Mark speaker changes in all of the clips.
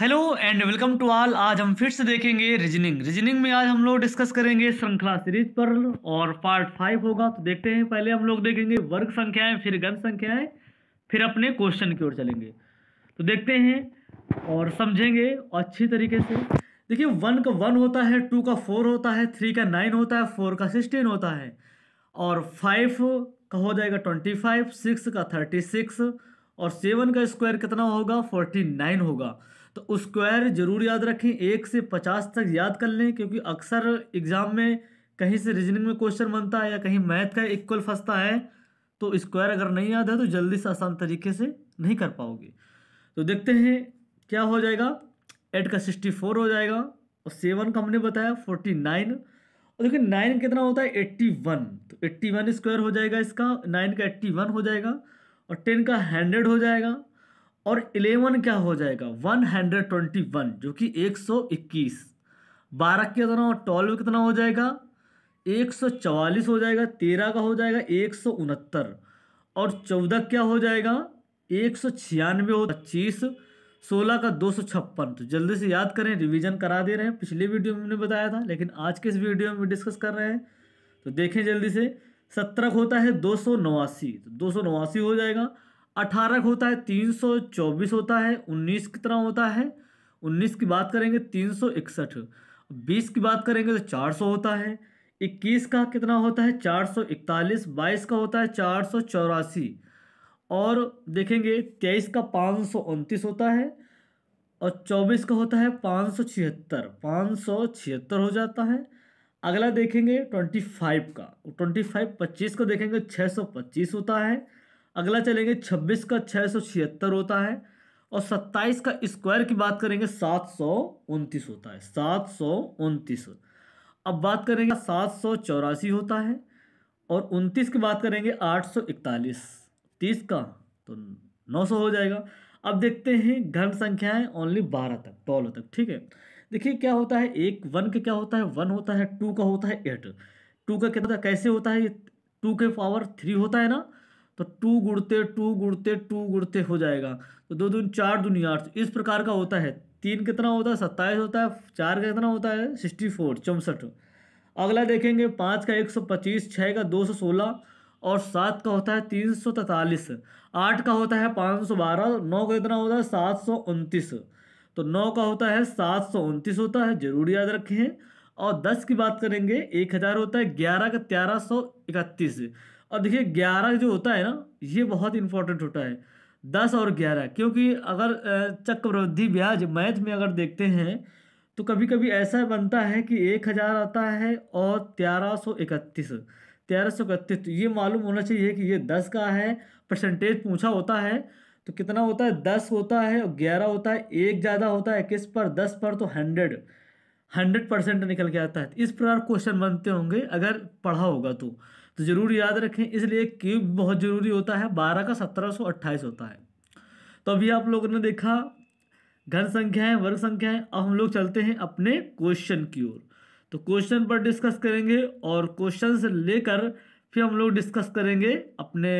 Speaker 1: hello and welcome to all आज हम फिर से देखेंगे रीजनिंग रीजनिंग में आज हम लोग डिस्कस करेंगे श्रृंखला सीरीज पर और पार्ट फाइव होगा तो देखते हैं पहले हम लोग देखेंगे वर्ग संख्याएं फिर गण संख्याएं फिर अपने क्वेश्चन की ओर चलेंगे तो देखते हैं और समझेंगे अच्छी तरीके से देखिए वन का वन होता है टू का फोर होता है थ्री का नाइन होता है फोर का सिक्सटीन होता है और फाइव का हो जाएगा ट्वेंटी फाइव सिक्स का थर्टी सिक्स और सेवन का स्क्वायर कितना होगा फोर्टी नाइन होगा तो स्क्वायर जरूर याद रखें एक से पचास तक याद कर लें क्योंकि अक्सर एग्ज़ाम में कहीं से रीजनिंग में क्वेश्चन बनता है या कहीं मैथ का इक्वल फंसता है तो स्क्वायर अगर नहीं याद है तो जल्दी से आसान तरीके से नहीं कर पाओगे तो देखते हैं क्या हो जाएगा एट का सिक्सटी फोर हो जाएगा और सेवन का हमने बताया फोर्टी नाइन और देखिए नाइन कितना होता है एट्टी वन तो एट्टी वन स्क्वायर हो जाएगा इसका नाइन का एट्टी वन हो जाएगा और टेन का हंड्रेड हो जाएगा और 11 क्या हो जाएगा 121 जो कि 121 12 के कितना ट्वेल्व कितना हो जाएगा 144 हो जाएगा 13 का हो जाएगा एक और 14 क्या हो जाएगा एक सौ छियानवे हो पच्चीस सोलह का दो सौ छप्पन तो जल्दी से याद करें रिवीजन करा दे रहे हैं पिछले वीडियो में हमने बताया था लेकिन आज के इस वीडियो में डिस्कस कर रहे हैं तो देखें जल्दी से सत्रह होता है दो सौ नवासी तो दो सौ नवासी हो जाएगा अठारह का होता है तीन सौ चौबीस होता है उन्नीस कितना होता है उन्नीस की बात करेंगे तीन सौ इकसठ बीस की बात करेंगे तो चार सौ होता है इक्कीस का कितना होता है चार सौ इकतालीस बाईस का होता है चार सौ चौरासी और देखेंगे तेईस का पाँच सौ उनतीस होता है और चौबीस का होता है पाँच सौ छिहत्तर पाँच सौ छिहत्तर हो जाता है अगला देखेंगे ट्वेंटी फाइव का ट्वेंटी फाइव पच्चीस का देखेंगे छः सौ पच्चीस होता है अगला चलेंगे छब्बीस का छः सौ छिहत्तर होता है और सत्ताईस का स्क्वायर की बात करेंगे सात सौ उनतीस होता है सात सौ उनतीस अब बात करेंगे सात सौ चौरासी होता है और उनतीस की बात करेंगे आठ सौ इकतालीस तीस का तो नौ सौ हो जाएगा अब देखते हैं घन संख्याएं ओनली बारह तक ट्वेल्व तक ठीक है देखिए क्या होता है एक वन का क्या होता है वन होता है टू का होता है एट टू का कितना कैसे होता है टू के पावर थ्री होता है ना तो टू गुड़ते टू गुड़ते टू गुड़ते हो जाएगा तो दो दून चार दूनी आठ तो इस प्रकार का होता है तीन कितना होता है सत्ताईस होता है चार का कितना होता है सिक्सटी फोर चौंसठ अगला देखेंगे पाँच का एक सौ पच्चीस छः का दो सौ सोलह और सात का होता है तीन सौ तैतालीस आठ का होता है पाँच सौ बारह नौ का कितना होता है सात सौ उनतीस तो नौ का होता है सात सौ उनतीस होता है जरूर याद रखें और दस की बात करेंगे एक हज़ार होता है ग्यारह का तेरह सौ इकतीस और देखिए ग्यारह जो होता है ना ये बहुत इंपॉर्टेंट होता है दस और ग्यारह क्योंकि अगर चक्रवृद्धि ब्याज मैथ में अगर देखते हैं तो कभी कभी ऐसा बनता है कि एक हज़ार आता है और तेरह सौ इकतीस तेरह सौ इकतीस तो ये मालूम होना चाहिए कि ये दस का है परसेंटेज पूछा होता है तो कितना होता है दस होता है और ग्यारह होता है एक ज़्यादा होता है किस पर दस पर तो हंड्रेड हंड्रेड परसेंट निकल के आता है इस प्रकार क्वेश्चन बनते होंगे अगर पढ़ा होगा तो तो ज़रूर याद रखें इसलिए क्यूब बहुत ज़रूरी होता है बारह का सत्रह सौ अट्ठाईस होता है तो अभी आप लोगों ने देखा घन संख्याएं वर्ग संख्याएं अब हम लोग चलते हैं अपने क्वेश्चन की ओर तो क्वेश्चन पर डिस्कस करेंगे और क्वेश्चन से लेकर फिर हम लोग डिस्कस करेंगे अपने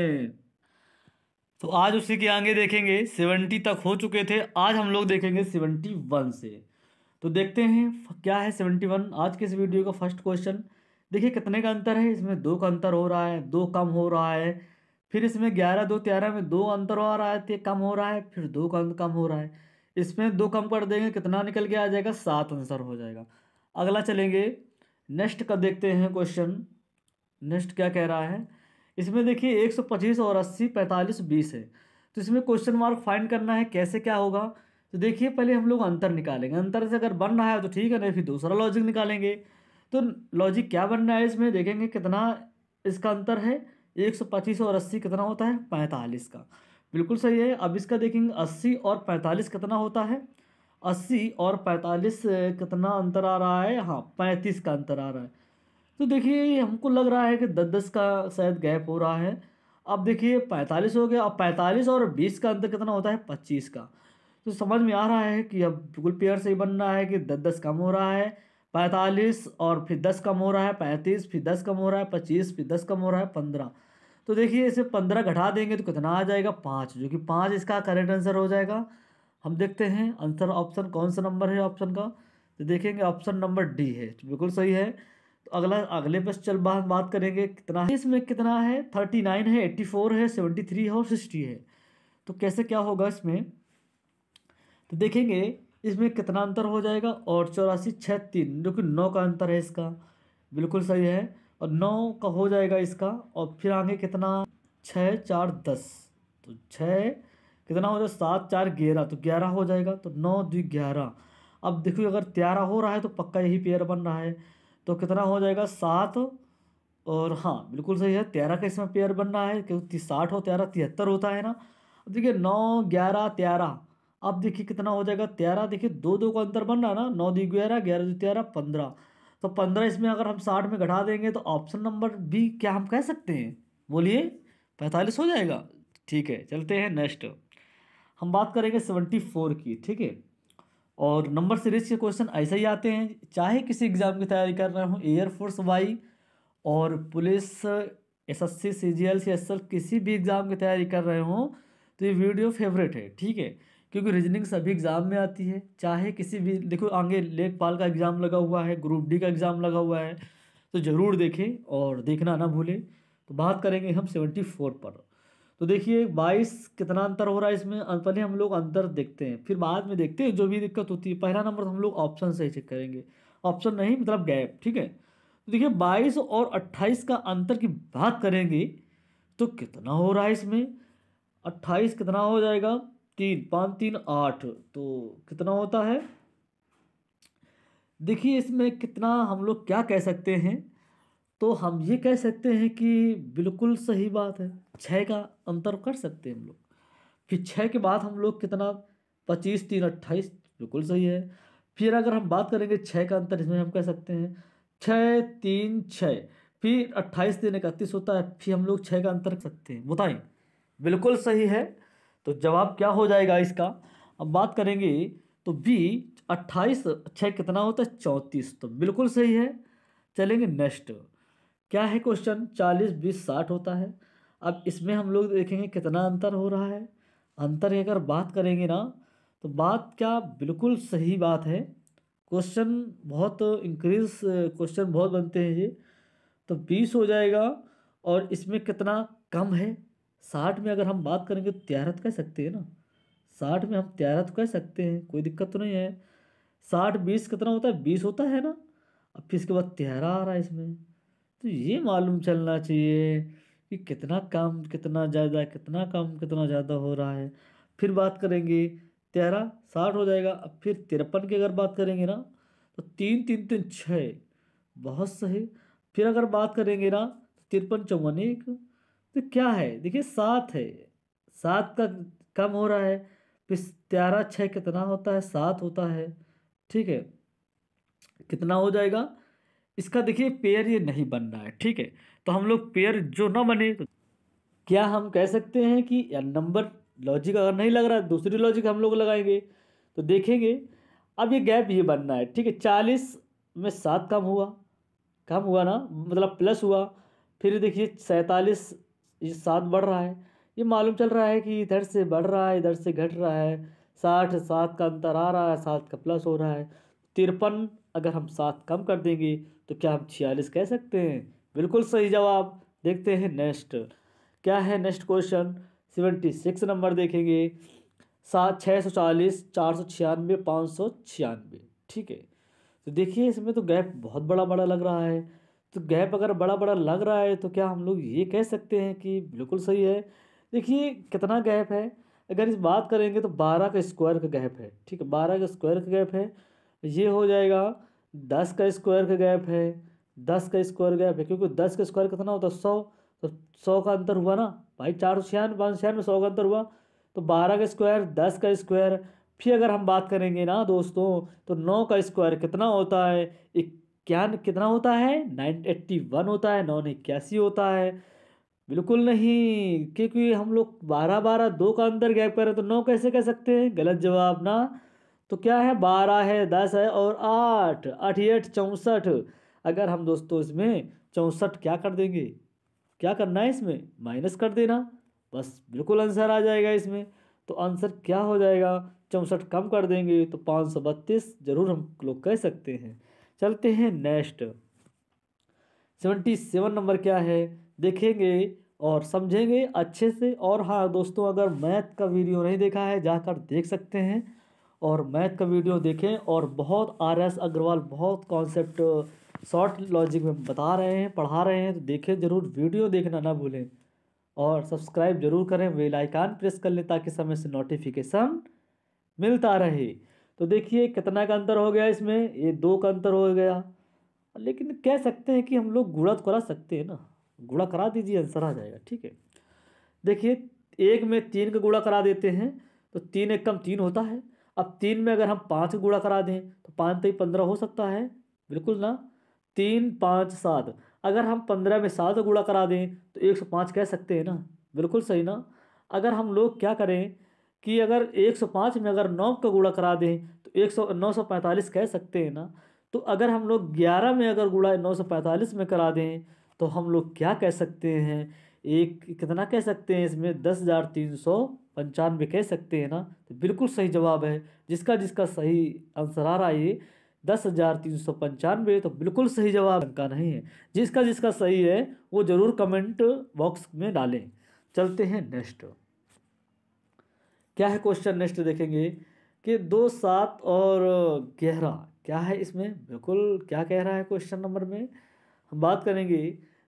Speaker 1: तो आज उसी के आगे देखेंगे सेवेंटी तक हो चुके थे आज हम लोग देखेंगे सेवेंटी वन से तो देखते हैं क्या है सेवेंटी वन आज के इस वीडियो का फर्स्ट क्वेश्चन देखिए कितने का अंतर है इसमें दो का अंतर हो रहा है दो कम हो रहा है फिर इसमें ग्यारह दो तेरह में दो अंतर आ रहा है कम हो रहा है फिर दो का कम हो रहा है इसमें दो कम कर देंगे कितना निकल के आ जाएगा सात आंसर हो जाएगा अगला चलेंगे नेक्स्ट का देखते हैं क्वेश्चन नेक्स्ट क्या कह रहा है इसमें देखिए एक सौ पच्चीस और अस्सी पैंतालीस बीस है तो इसमें क्वेश्चन मार्क फाइंड करना है कैसे क्या होगा तो देखिए पहले हम लोग अंतर निकालेंगे अंतर से अगर बन रहा है तो ठीक है नहीं तो फिर दूसरा लॉजिक निकालेंगे तो लॉजिक क्या बन रहा है इसमें देखेंगे कितना इसका अंतर है एक सौ पच्चीस और अस्सी कितना होता है पैंतालीस का बिल्कुल सही है अब इसका देखेंगे अस्सी और पैंतालीस कितना होता है अस्सी और पैंतालीस कितना अंतर आ रहा है हाँ पैंतीस का अंतर आ रहा है तो देखिए हमको लग रहा है कि दस दस का शायद गैप हो रहा है अब देखिए पैंतालीस हो गया अब पैंतालीस और बीस का अंतर कितना होता है पच्चीस का तो समझ में आ रहा है कि अब बिल्कुल पेयर से ही बन रहा है कि दस दस कम हो रहा है पैंतालीस और फिर दस कम हो रहा है पैंतीस फिर दस कम हो रहा है पच्चीस फिर दस कम हो रहा है पंद्रह तो देखिए इसे पंद्रह घटा देंगे तो कितना आ जाएगा पाँच जो कि पाँच इसका करेक्ट आंसर हो जाएगा हम देखते हैं आंसर ऑप्शन कौन सा नंबर है ऑप्शन का तो देखेंगे ऑप्शन नंबर डी है तो बिल्कुल सही है तो अगला अगले पर चल बात बात करेंगे कितना है इसमें कितना है थर्टी नाइन है एट्टी फोर है सेवेंटी थ्री है और सिक्सटी है तो कैसे क्या होगा इसमें तो देखेंगे इसमें कितना अंतर हो जाएगा और चौरासी छः तीन जो कि नौ का अंतर है इसका बिल्कुल सही है और नौ का हो जाएगा इसका और फिर आगे कितना छः चार दस तो छः कितना हो जाएगा सात चार ग्यारह तो ग्यारह हो जाएगा तो नौ दू ग्यारह अब देखिए अगर तेरह हो रहा है तो पक्का यही पेयर बन रहा है तो कितना हो जाएगा सात और हाँ बिल्कुल सही है तेरह का इसमें पेयर बन रहा है क्योंकि साठ हो तेरह तिहत्तर होता है ना अब देखिए नौ ग्यारह तेरह अब देखिए कितना हो जाएगा तेरह देखिए दो दो का अंतर बन रहा ना नौ दी ग्यारह ग्यारह दी तेरह पंद्रह तो पंद्रह इसमें अगर हम साठ में घटा देंगे तो ऑप्शन नंबर बी क्या हम कह सकते हैं बोलिए पैंतालीस हो जाएगा ठीक है चलते हैं नेक्स्ट हम बात करेंगे सेवेंटी फोर की ठीक है और नंबर सीरीज के क्वेश्चन ऐसे ही आते हैं चाहे किसी एग्ज़ाम की तैयारी कर रहे हो एयरफोर्स वाई और police S S C C G L C S L किसी भी एग्ज़ाम की तैयारी कर रहे हो तो ये वीडियो फेवरेट है ठीक है क्योंकि रीजनिंग सभी एग्ज़ाम में आती है चाहे किसी भी देखो आगे लेखपाल का एग्ज़ाम लगा हुआ है ग्रुप डी का एग्ज़ाम लगा हुआ है तो ज़रूर देखें और देखना ना भूलें तो बात करेंगे हम सेवेंटी फोर पर तो देखिए बाईस कितना अंतर हो रहा है इसमें पहले हम लोग अंतर देखते हैं फिर बाद में देखते हैं जो भी दिक्कत होती है पहला नंबर तो हम लोग ऑप्शन से ही चेक करेंगे ऑप्शन नहीं मतलब गैप ठीक है तो देखिए बाईस और अट्ठाईस का अंतर की बात करेंगे तो कितना हो रहा है इसमें अट्ठाईस कितना हो जाएगा तीन पाँच तीन आठ तो कितना होता है देखिए इसमें कितना हम लोग क्या कह सकते हैं तो हम ये कह सकते हैं कि बिल्कुल सही बात है छः का अंतर कर सकते हैं हम लोग फिर छः के बाद हम लोग कितना पच्चीस तीन अट्ठाईस बिल्कुल सही है फिर अगर हम बात करेंगे छः का अंतर इसमें हम कह सकते हैं छः तीन छः फिर अट्ठाईस तीन इकतीस होता है फिर हम लोग छः का अंतर कर सकते हैं बताएँ बिल्कुल सही है तो जवाब क्या हो जाएगा इसका अब बात करेंगे तो बी अट्ठाईस छः कितना होता है चौंतीस तो बिल्कुल सही है चलेंगे नेक्स्ट क्या है क्वेश्चन चालीस बीस साठ होता है अब इसमें हम लोग देखेंगे कितना अंतर हो रहा है अंतर की अगर बात करेंगे ना तो बात क्या बिल्कुल सही बात है क्वेश्चन बहुत इंक्रीज क्वेश्चन बहुत बनते हैं ये तो बीस हो जाएगा और इसमें कितना कम है साठ में अगर हम बात करेंगे तो त्यारत कह सकते हैं ना साठ में हम त्यारत कह सकते हैं कोई दिक्कत तो नहीं है साठ बीस कितना होता है बीस होता है ना अब फिर इसके बाद तेरह आ रहा है इसमें तो ये मालूम चलना चाहिए कि कितना काम कितना ज़्यादा कितना काम कितना ज़्यादा हो रहा है फिर बात करेंगे तेरह साठ हो जाएगा अब फिर तिरपन की अगर बात करेंगे ना तो तीन तीन तीन छः बहुत सही फिर अगर बात करेंगे ना तो तिरपन चौवन एक तो क्या है देखिए सात है सात का कम हो रहा है फिर ग्यारह छः कितना होता है सात होता है ठीक है कितना हो जाएगा इसका देखिए पेयर ये नहीं बन रहा है ठीक है तो हम लोग पेयर जो ना बने तो क्या हम कह सकते हैं कि नंबर लॉजिक अगर नहीं लग रहा है दूसरी लॉजिक हम लोग लगाएंगे तो देखेंगे अब ये गैप ये बनना है ठीक है चालीस में सात कम हुआ कम हुआ ना मतलब प्लस हुआ फिर देखिए सैंतालीस सात बढ़ रहा है ये मालूम चल रहा है कि इधर से बढ़ रहा है इधर से घट रहा है साठ सात का अंतर आ रहा है सात का प्लस हो रहा है तिरपन अगर हम सात कम कर देंगे तो क्या हम छियालीस कह सकते हैं बिल्कुल सही जवाब देखते हैं नेक्स्ट क्या है next question seventy six number देखेंगे सात छः सौ चालीस चार सौ छियानवे पाँच सौ छियानवे ठीक है तो देखिए इसमें तो गैप बहुत बड़ा बड़ा लग रहा है तो गैप अगर बड़ा बड़ा लग रहा है तो क्या हम लोग ये कह सकते हैं कि बिल्कुल सही है देखिए कितना गैप है अगर इस बात करेंगे तो बारह का स्क्वायर का गैप है ठीक है बारह का स्क्वायर का गैप है ये हो जाएगा दस का स्क्वायर का गैप है दस का स्क्वायर गैप है क्योंकि दस का स्क्वायर कितना होता है सौ तो सौ का अंतर हुआ ना भाई चार सौ छियानवे पाँच सौ छियानवे सौ का अंतर हुआ तो बारह का स्क्वायर दस का स्क्वायर फिर अगर हम बात करेंगे ना दोस्तों तो नौ का स्क्वायर कितना होता है एक क्या कितना होता है नाइन एट्टी वन होता है नौ इक्यासी होता है बिल्कुल नहीं क्योंकि हम लोग बारह बारह दो का अंदर गैप कर रहे हैं तो नौ कैसे कह सकते हैं गलत जवाब ना तो क्या है बारह है दस है और आठ आठ अठहठ चौंसठ अगर हम दोस्तों इसमें चौंसठ क्या कर देंगे क्या करना है इसमें माइनस कर देना बस बिल्कुल आंसर आ जाएगा इसमें तो आंसर क्या हो जाएगा चौंसठ कम कर देंगे तो पाँच सौ बत्तीस ज़रूर हम लोग कह सकते हैं चलते हैं नेक्स्ट सेवेंटी सेवन नंबर क्या है देखेंगे और समझेंगे अच्छे से और हाँ दोस्तों अगर मैथ का वीडियो नहीं देखा है जाकर देख सकते हैं और मैथ का वीडियो देखें और बहुत आर एस अग्रवाल बहुत कॉन्सेप्ट शॉर्ट लॉजिक में बता रहे हैं पढ़ा रहे हैं तो देखें ज़रूर वीडियो देखना ना भूलें और सब्सक्राइब जरूर करें वेलाइकान प्रेस कर लें ताकि समय से नोटिफिकेशन मिलता रहे तो देखिए कितना का अंतर हो गया इसमें ये दो का अंतर हो गया लेकिन कह सकते हैं कि हम लोग गुड़ा तो करा सकते हैं ना गुड़ा करा दीजिए आंसर आ जाएगा ठीक है देखिए एक में तीन का गुड़ा करा देते हैं तो तीन एक कम तीन होता है अब तीन में अगर हम पाँच का गुड़ा करा दें तो पाँच तो पंद्रह हो सकता है बिल्कुल ना तीन पाँच सात अगर हम पंद्रह में सात का गुड़ा करा दें तो एक सौ पाँच कह सकते हैं ना बिल्कुल सही ना अगर हम लोग क्या करें कि अगर 105 में अगर नौ का गुड़ा करा दें तो एक सौ नौ सौ पैंतालीस कह सकते हैं ना तो अगर हम लोग ग्यारह में अगर गुड़ा नौ सौ पैंतालीस में करा दें तो हम लोग क्या कह सकते हैं एक कितना कह सकते हैं इसमें दस हज़ार तीन सौ पंचानवे कह सकते हैं ना तो बिल्कुल सही जवाब है जिसका जिसका सही आंसर आ रहा है दस हज़ार तीन सौ पंचानवे तो बिल्कुल सही जवाब इनका नहीं है जिसका जिसका सही है वो ज़रूर कमेंट बॉक्स में डालें चलते हैं नेक्स्ट क्या है क्वेश्चन नेक्स्ट देखेंगे कि दो सात और ग्यारह क्या है इसमें बिल्कुल क्या कह रहा है क्वेश्चन नंबर में हम बात करेंगे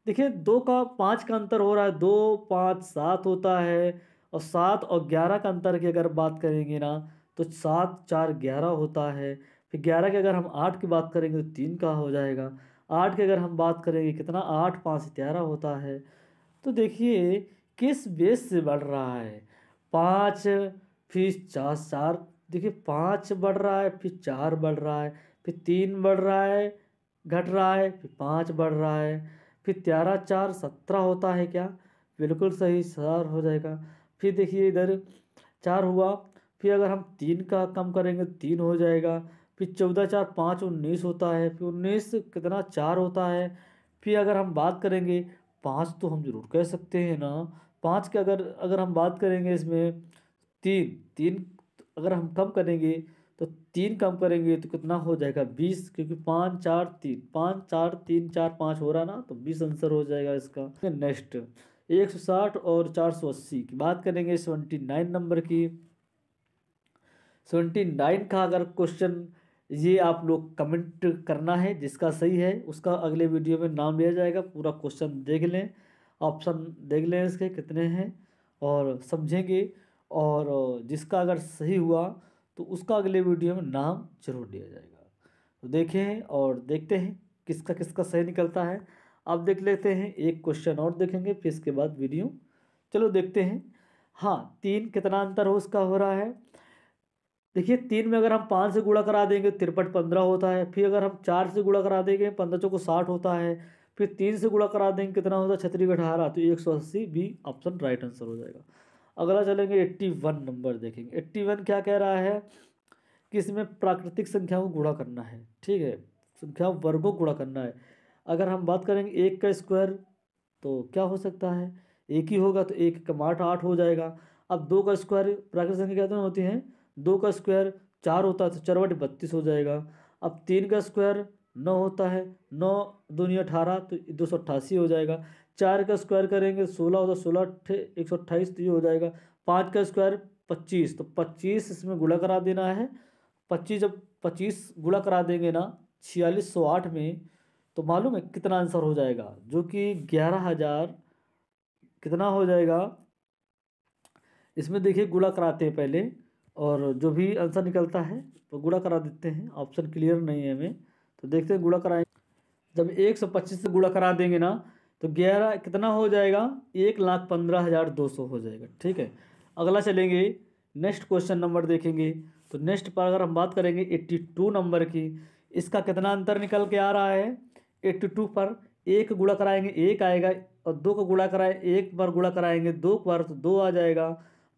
Speaker 1: देखिए दो का पाँच का अंतर हो रहा है दो पाँच सात होता है और सात और ग्यारह का अंतर की अगर बात करेंगे ना तो सात चार ग्यारह होता है फिर ग्यारह के अगर हम आठ की बात करेंगे तो तीन का हो जाएगा आठ की अगर हम बात करेंगे कितना आठ पाँच ग्यारह होता है तो देखिए किस बेस से बढ़ रहा है पाँच फिर चार चार देखिए पाँच बढ़ रहा है फिर चार बढ़ रहा है फिर तीन बढ़ रहा है घट रहा है फिर पाँच बढ़ रहा है फिर तेरह चार सत्रह होता है क्या बिल्कुल सही सार हो जाएगा फिर देखिए इधर चार हुआ फिर अगर हम तीन का कम करेंगे तीन हो जाएगा फिर चौदह चार पाँच उन्नीस होता है फिर उन्नीस कितना चार होता है फिर अगर हम बात करेंगे पाँच तो हम जरूर कह सकते हैं ना पाँच का अगर अगर हम बात करेंगे इसमें तीन तीन अगर हम कम करेंगे तो तीन कम करेंगे तो कितना हो जाएगा बीस क्योंकि पाँच चार तीन पाँच चार तीन चार पाँच हो रहा ना तो बीस आंसर हो जाएगा इसका नेक्स्ट एक सौ साठ और चार सौ अस्सी की बात करेंगे सेवेंटी नाइन नंबर की सेवेंटी नाइन का अगर क्वेश्चन ये आप लोग कमेंट करना है जिसका सही है उसका अगले वीडियो में नाम लिया जाएगा पूरा क्वेश्चन देख लें ऑप्शन देख लें इसके कितने हैं और समझेंगे और जिसका अगर सही हुआ तो उसका अगले वीडियो में नाम जरूर दिया जाएगा तो देखें और देखते हैं किसका किसका सही निकलता है अब देख लेते हैं एक क्वेश्चन और देखेंगे फिर इसके बाद वीडियो चलो देखते हैं हाँ तीन कितना अंतर हो उसका हो रहा है देखिए तीन में अगर हम पाँच से गुड़ा करा देंगे तिरपट पंद्रह होता है फिर अगर हम चार से गुड़ा करा देंगे पंद्रह चौको साठ होता है फिर तीन से गुणा करा देंगे कितना होता है छतरी अठारह तो एक सौ अस्सी भी ऑप्शन राइट आंसर हो जाएगा अगला चलेंगे एट्टी वन नंबर देखेंगे एट्टी वन क्या कह रहा है कि इसमें प्राकृतिक संख्याओं को गुणा करना है ठीक है संख्या वर्गों को गुणा करना है अगर हम बात करेंगे एक का स्क्वायर तो क्या हो सकता है एक ही होगा तो एक कम आठ आठ हो जाएगा अब दो का स्क्वायर प्राकृतिक संख्या कितनी होती है दो का स्क्वायर चार होता है तो चरवट बत्तीस हो जाएगा अब तीन का स्क्वायर नौ होता है नौ दुनिया अठारह तो दो सौ अट्ठासी हो जाएगा चार का स्क्वायर करेंगे सोलह होता सोलह अट्ठे एक सौ अट्ठाईस तो ये हो जाएगा पाँच का स्क्वायर पच्चीस तो पच्चीस इसमें गुड़ा करा देना है पच्चीस जब पच्चीस गुड़ा करा देंगे ना छियालीस सौ आठ में तो मालूम है कितना आंसर हो जाएगा जो कि ग्यारह हज़ार कितना हो जाएगा इसमें देखिए गुड़ा कराते हैं पहले और जो भी आंसर निकलता है तो गुड़ा करा देते हैं ऑप्शन क्लियर नहीं है हमें तो देखते हैं गुड़ा कराएं जब एक सौ पच्चीस से गुड़ा करा देंगे ना तो ग्यारह कितना हो जाएगा एक लाख पंद्रह हज़ार दो सौ हो जाएगा ठीक है अगला चलेंगे नेक्स्ट क्वेश्चन नंबर देखेंगे तो नेक्स्ट पर अगर हम बात करेंगे एट्टी टू नंबर की इसका कितना अंतर निकल के आ रहा है एट्टी टू पर एक गुड़ा कराएंगे एक आएगा और दो का गुड़ा कराए एक बार गुड़ा कराएंगे दो बार तो दो आ जाएगा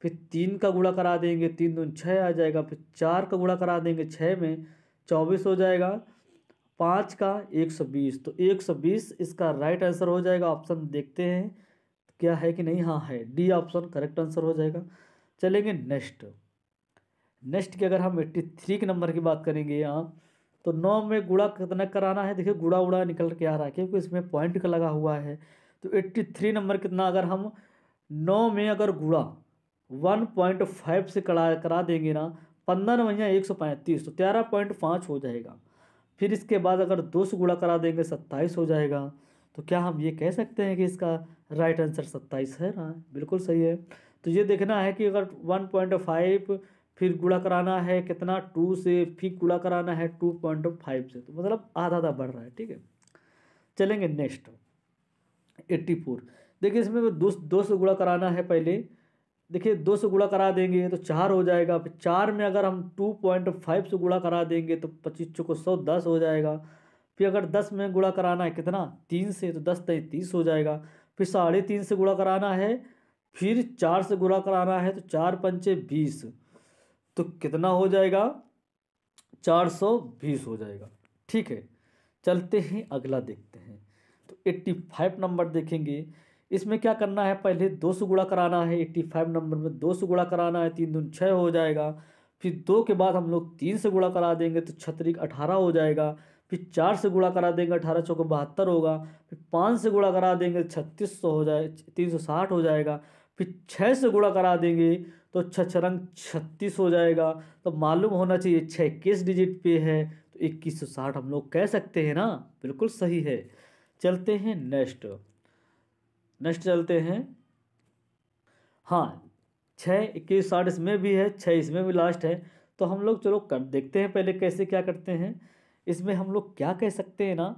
Speaker 1: फिर तीन का गुड़ा करा देंगे तीन दो छः आ जाएगा फिर चार का गुड़ा करा देंगे छः में चौबीस हो जाएगा पाँच का एक सौ बीस तो एक सौ बीस इसका राइट आंसर हो जाएगा ऑप्शन देखते हैं क्या है कि नहीं हाँ है डी ऑप्शन करेक्ट आंसर हो जाएगा चलेंगे नेक्स्ट नेक्स्ट की अगर हम एट्टी थ्री के नंबर की बात करेंगे यहाँ तो नौ में गुड़ा कितना कराना है देखिए गुड़ा उड़ा निकल के आ रहा है क्योंकि इसमें पॉइंट का लगा हुआ है तो एट्टी थ्री नंबर कितना अगर हम नौ में अगर गुड़ा वन पॉइंट फाइव से करा करा देंगे ना पंद्रह नवैया एक सौ पैंतीस तो तेरह पॉइंट पाँच हो जाएगा फिर इसके बाद अगर दो से गुणा करा देंगे सत्ताईस हो जाएगा तो क्या हम ये कह सकते हैं कि इसका राइट आंसर सत्ताईस है ना हाँ, बिल्कुल सही है तो ये देखना है कि अगर वन पॉइंट फाइव फिर गुड़ा कराना है कितना टू से फिर गुड़ा कराना है टू पॉइंट फाइव से तो मतलब आधा आधा बढ़ रहा है ठीक है चलेंगे नेक्स्ट एट्टी फोर देखिए इसमें दो दो से गुड़ा कराना है पहले देखिए दो से गुड़ा करा देंगे तो चार हो जाएगा फिर चार में अगर हम टू पॉइंट फाइव से गुड़ा करा देंगे तो पच्चीस चौको सौ दस हो जाएगा फिर अगर दस में गुड़ा कराना है कितना तीन से तो दस तेईस तीस हो जाएगा फिर साढ़े तीन से गुड़ा कराना है फिर चार से गुड़ा कराना है तो चार पंचे बीस तो कितना हो जाएगा चार सौ बीस हो जाएगा ठीक है चलते हैं अगला देखते हैं तो एट्टी फाइव नंबर देखेंगे इसमें क्या करना है पहले दो सौ गुड़ा कराना है एट्टी फाइव नंबर में दो सौ गुड़ा कराना है तीन दून छः हो जाएगा फिर दो के बाद हम लोग तीन से गुड़ा करा देंगे तो छतरी अठारह हो जाएगा फिर चार से गुड़ा करा देंगे अठारह चौक बहत्तर होगा फिर पाँच से गुड़ा करा देंगे छत्तीस सौ हो जाए तीन सौ साठ हो जाएगा फिर छः से गुड़ा करा देंगे तो छछरंग छत्तीस हो जाएगा तो मालूम होना चाहिए छः किस डिजिट पे है तो इक्कीस सौ साठ हम लोग कह सकते हैं ना बिल्कुल सही है चलते हैं नेक्स्ट नेक्स्ट चलते हैं हाँ छः इक्कीस साठ इसमें भी है छः इसमें भी लास्ट है तो हम लोग चलो कर देखते हैं पहले कैसे क्या करते हैं इसमें हम लोग क्या कह सकते हैं ना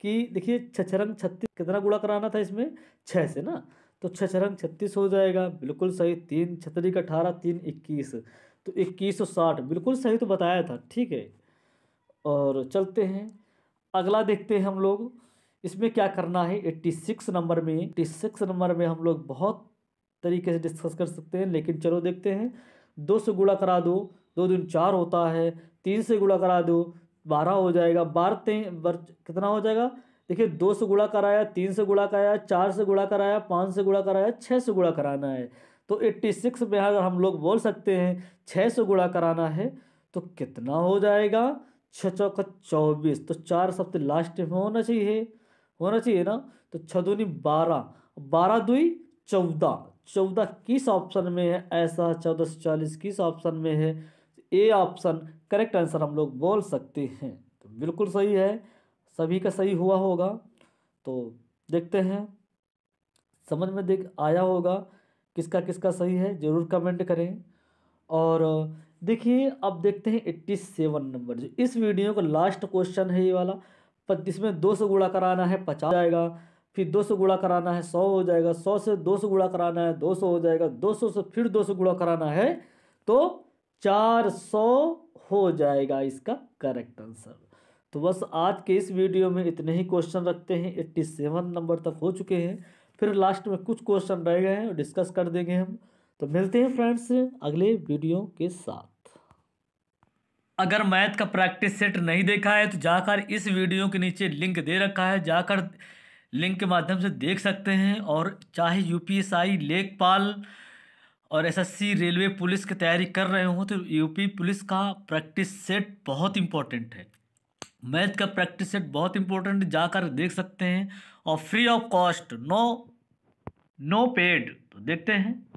Speaker 1: कि देखिए छछरंग छत्तीस कितना गुड़ा कराना था इसमें छः से ना तो छछरंग छत्तीस हो जाएगा बिल्कुल सही तीन छतरी का अठारह तीन इक्कीस तो इक्कीस सौ साठ बिल्कुल सही तो बताया था ठीक है और चलते हैं अगला देखते हैं हम लोग इसमें क्या करना है एट्टी सिक्स नंबर में एट्टी सिक्स नंबर में हम लोग बहुत तरीके से डिस्कस कर सकते हैं लेकिन चलो देखते हैं दो से गुड़ा करा दो दो दिन चार होता है तीन से गुड़ा करा दो बारह हो जाएगा बारह ते कितना हो जाएगा देखिए दो से गुड़ा कराया तीन से गुड़ा कराया चार से गुड़ा कराया पाँच से गुड़ा कराया छः से गुड़ा कराना है तो एट्टी सिक्स में अगर हम लोग बोल सकते हैं छः से गुड़ा कराना है तो कितना हो जाएगा छः चौका चौबीस तो चार सबसे लास्ट में होना चाहिए होना चाहिए ना तो छः बारह बारह दुई चौदह चौदह किस ऑप्शन में है ऐसा चौदह सौ चालीस किस ऑप्शन में है ए ऑप्शन करेक्ट आंसर हम लोग बोल सकते हैं तो बिल्कुल सही है सभी का सही हुआ होगा तो देखते हैं समझ में देख आया होगा किसका किसका सही है ज़रूर कमेंट करें और देखिए अब देखते हैं एट्टी सेवन नंबर जो इस वीडियो का लास्ट क्वेश्चन है ये वाला पच्चीस में दो सौ गुणा कराना है पचास जाएगा फिर दो सौ गुणा कराना है सौ हो जाएगा सौ से दो सौ गुणा कराना है दो सौ हो जाएगा दो सौ से फिर दो सौ गुणा कराना है तो चार सौ हो जाएगा इसका करेक्ट आंसर तो बस आज के इस वीडियो में इतने ही क्वेश्चन रखते हैं एट्टी सेवन नंबर तक हो चुके हैं फिर लास्ट में कुछ क्वेश्चन रह गए हैं डिस्कस कर देंगे हम तो मिलते हैं फ्रेंड्स अगले वीडियो के साथ अगर मैथ का प्रैक्टिस सेट नहीं देखा है तो जाकर इस वीडियो के नीचे लिंक दे रखा है जाकर लिंक के माध्यम से देख सकते हैं और चाहे यूपीएसआई लेखपाल और एसएससी रेलवे पुलिस की तैयारी कर रहे हों तो यूपी पुलिस का प्रैक्टिस सेट बहुत इम्पोर्टेंट है मैथ का प्रैक्टिस सेट बहुत इम्पोर्टेंट है जाकर देख सकते हैं और free of cost no no paid तो देखते हैं